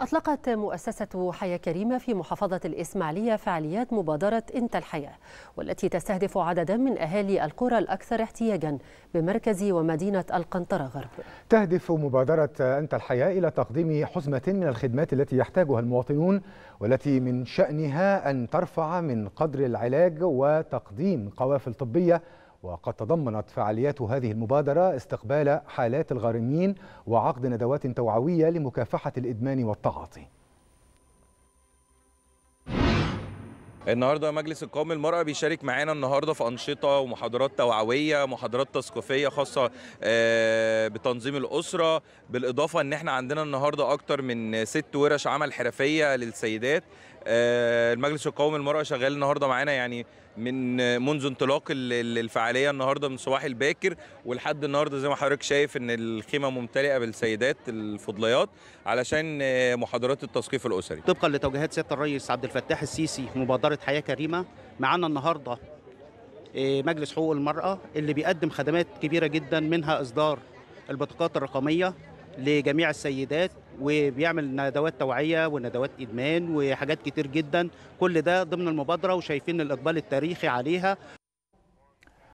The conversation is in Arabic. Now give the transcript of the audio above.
أطلقت مؤسسة حياة كريمة في محافظة الإسماعيلية فعاليات مبادرة أنت الحياة والتي تستهدف عددا من أهالي القرى الأكثر احتياجا بمركز ومدينة القنطرة غرب تهدف مبادرة أنت الحياة إلى تقديم حزمة من الخدمات التي يحتاجها المواطنون والتي من شأنها أن ترفع من قدر العلاج وتقديم قوافل طبية وقد تضمنت فعاليات هذه المبادرة استقبال حالات الغارمين وعقد ندوات توعوية لمكافحة الإدمان والتعاطي النهارده مجلس القومي المرأة بيشارك معانا النهارده في أنشطة ومحاضرات توعوية، محاضرات تثقيفية خاصة آه، بتنظيم الأسرة، بالإضافة إن إحنا عندنا النهارده أكتر من ست ورش عمل حرفية للسيدات. آه، المجلس القومي المرأة شغال النهارده معانا يعني من منذ انطلاق الفعاليه النهارده من صباح الباكر ولحد النهارده زي ما حضرتك شايف ان الخيمه ممتلئه بالسيدات الفضليات علشان آه، محاضرات التثقيف الاسري. طبقا لتوجيهات سياده الرئيس عبد الفتاح السيسي مبادره فقره حياه كريمه معانا النهارده آه، مجلس حقوق المراه اللي بيقدم خدمات كبيره جدا منها اصدار البطاقات الرقميه لجميع السيدات وبيعمل ندوات توعيه وندوات ادمان وحاجات كتير جدا كل ده ضمن المبادره وشايفين الاقبال التاريخي عليها